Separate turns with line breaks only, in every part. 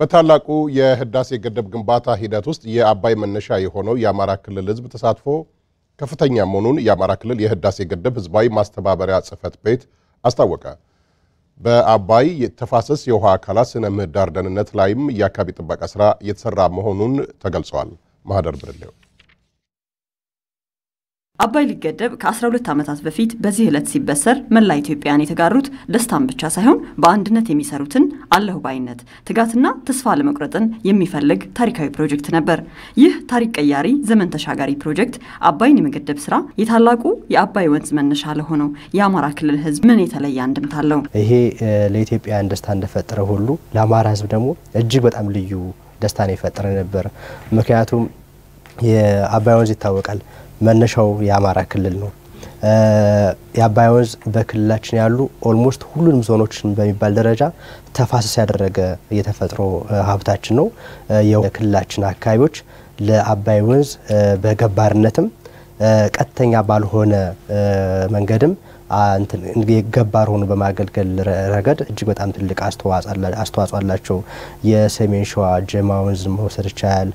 በታላቁ የህዳሴ ገደብ ግንባታ ሂደት ውስጥ የአባይ መነሻ የሆነው የአማራ ክልል ህዝብ ተሳትፎ ከፍተኛ መሆኑን የአማራ ክልል የህዳሴ ገደብ ህዝባዊ ማስተባበሪያ ጽህፈት ቤት አስታወቀ። በአባይ ተፋሰስ የውሃ አካላት ስነ ምህዳር ደህንነት ላይም የአካባቢ ጥበቃ ስራ እየተሰራ መሆኑን ተገልጿል። ማህደር ብርሌው
አባይ ሊገደብ ከ12 ዓመታት በፊት በዚህ ዕለት ሲበሰር መላ ኢትዮጵያን የተጋሩት ደስታን ብቻ ሳይሆን በአንድነት የሚሰሩትን አለሁ ባይነት፣ ትጋትና ተስፋ ለመቁረጥን የሚፈልግ ታሪካዊ ፕሮጀክት ነበር። ይህ ታሪክ ቀያሪ ዘመን ተሻጋሪ ፕሮጀክት አባይን የመገደብ ስራ የታላቁ የአባይ ወንዝ መነሻ ለሆነው የአማራ ክልል ህዝብ ምን የተለየ አንድምታ አለው?
ይሄ ለኢትዮጵያን ደስታ እንደፈጠረ ሁሉ ለአማራ ህዝብ ደግሞ እጅግ በጣም ልዩ ደስታን የፈጠረ ነበር። ምክንያቱም የአባይ ወንዝ ይታወቃል። መነሻው የአማራ ክልል ነው። የአባይ ወንዝ በክልላችን ያሉ ኦልሞስት ሁሉንም ዞኖችን በሚባል ደረጃ ተፋሰስ ያደረገ የተፈጥሮ ሀብታችን ነው። የክልላችን አካባቢዎች ለአባይ ወንዝ በገባርነትም ቀጥተኛ ባልሆነ መንገድም ገባር ሆኖ በማገልገል ረገድ እጅግ በጣም ትልቅ አስተዋጽኦ አላቸው። የሰሜን ሸዋ ጀማ ወንዝ መውሰድ ይቻላል።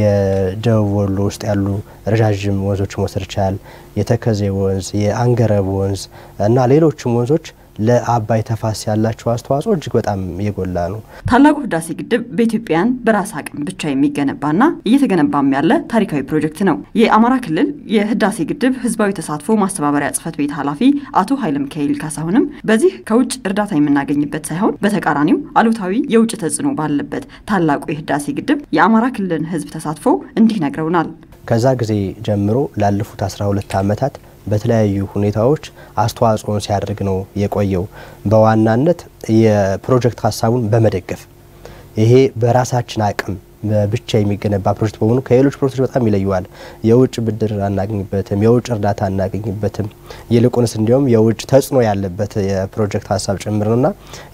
የደቡብ ወሎ ውስጥ ያሉ ረዣዥም ወንዞች መውሰድ ይቻላል። የተከዜ ወንዝ፣ የአንገረብ ወንዝ እና ሌሎችም ወንዞች ለአባይ ተፋስ ያላቸው አስተዋጽኦ እጅግ በጣም የጎላ ነው።
ታላቁ ህዳሴ ግድብ በኢትዮጵያን በራስ አቅም ብቻ የሚገነባና እየተገነባም ያለ ታሪካዊ ፕሮጀክት ነው። የአማራ ክልል የህዳሴ ግድብ ህዝባዊ ተሳትፎ ማስተባበሪያ ጽህፈት ቤት ኃላፊ አቶ ኃይለ ሚካኤል ካሳሁንም በዚህ ከውጭ እርዳታ የምናገኝበት ሳይሆን በተቃራኒው አሉታዊ የውጭ ተጽዕኖ ባለበት ታላቁ የህዳሴ ግድብ የአማራ ክልልን ህዝብ ተሳትፎ እንዲህ ነግረውናል።
ከዛ ጊዜ ጀምሮ ላለፉት 12 ዓመታት በተለያዩ ሁኔታዎች አስተዋጽኦን ሲያደርግ ነው የቆየው። በዋናነት የፕሮጀክት ሀሳቡን በመደገፍ ይሄ በራሳችን አቅም ብቻ የሚገነባ ፕሮጀክት በመሆኑ ከሌሎች ፕሮጀክቶች በጣም ይለየዋል። የውጭ ብድር አናገኝበትም፣ የውጭ እርዳታ አናገኝበትም። ይልቁንስ እንዲሁም የውጭ ተጽዕኖ ያለበት የፕሮጀክት ሀሳብ ጭምር ነውና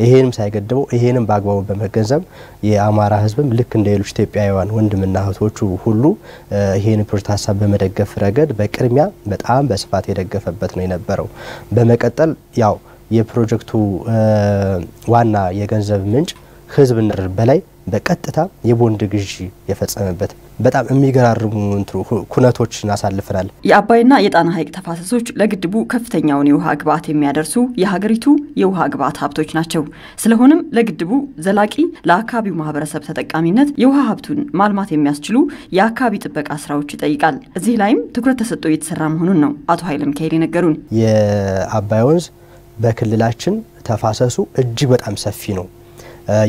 ይሄንም ሳይገድበው ይሄንም በአግባቡ በመገንዘብ የአማራ ሕዝብም ልክ እንደ ሌሎች ኢትዮጵያውያን ወንድምና እህቶቹ ሁሉ ይሄን ፕሮጀክት ሀሳብ በመደገፍ ረገድ በቅድሚያ በጣም በስፋት የደገፈበት ነው የነበረው። በመቀጠል ያው የፕሮጀክቱ ዋና የገንዘብ ምንጭ ህዝብ ንር በላይ በቀጥታ የቦንድ ግዢ የፈጸመበት በጣም የሚገራርሙ ኩነቶችን አሳልፈናል።
የአባይና የጣና ሐይቅ ተፋሰሶች ለግድቡ ከፍተኛውን የውሃ ግብዓት የሚያደርሱ የሀገሪቱ የውሃ ግብዓት ሀብቶች ናቸው። ስለሆነም ለግድቡ ዘላቂ፣ ለአካባቢው ማህበረሰብ ተጠቃሚነት የውሃ ሀብቱን ማልማት የሚያስችሉ የአካባቢ ጥበቃ ስራዎች ይጠይቃል። እዚህ ላይም ትኩረት ተሰጥቶ እየተሰራ መሆኑን ነው አቶ ኃይለ ሚካኤል የነገሩን።
የአባይ ወንዝ በክልላችን ተፋሰሱ እጅግ በጣም ሰፊ ነው።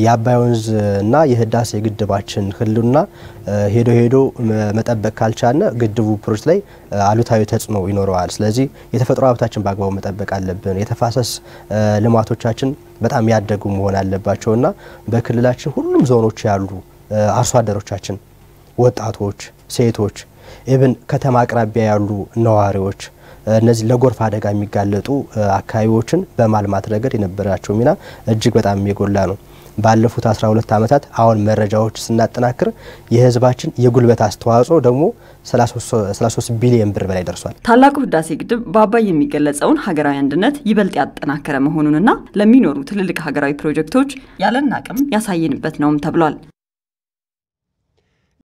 የአባይ ወንዝ እና የህዳሴ ግድባችን ህልውና ሄዶ ሄዶ መጠበቅ ካልቻለ ግድቡ ፕሮጀክት ላይ አሉታዊ ተጽዕኖ ይኖረዋል። ስለዚህ የተፈጥሮ ሀብታችን በአግባቡ መጠበቅ አለብን። የተፋሰስ ልማቶቻችን በጣም ያደጉ መሆን አለባቸው እና በክልላችን ሁሉም ዞኖች ያሉ አርሶ አደሮቻችን፣ ወጣቶች፣ ሴቶች ኢብን ከተማ አቅራቢያ ያሉ ነዋሪዎች እነዚህ ለጎርፍ አደጋ የሚጋለጡ አካባቢዎችን በማልማት ረገድ የነበራቸው ሚና እጅግ በጣም የጎላ ነው። ባለፉት 12 ዓመታት አሁን መረጃዎች ስናጠናክር የህዝባችን የጉልበት አስተዋጽኦ ደግሞ 33 ቢሊዮን ብር በላይ ደርሷል።
ታላቁ ህዳሴ ግድብ በአባይ የሚገለጸውን ሀገራዊ አንድነት ይበልጥ ያጠናከረ መሆኑንና ለሚኖሩ ትልልቅ ሀገራዊ ፕሮጀክቶች ያለን አቅም ያሳየንበት ነውም ተብሏል።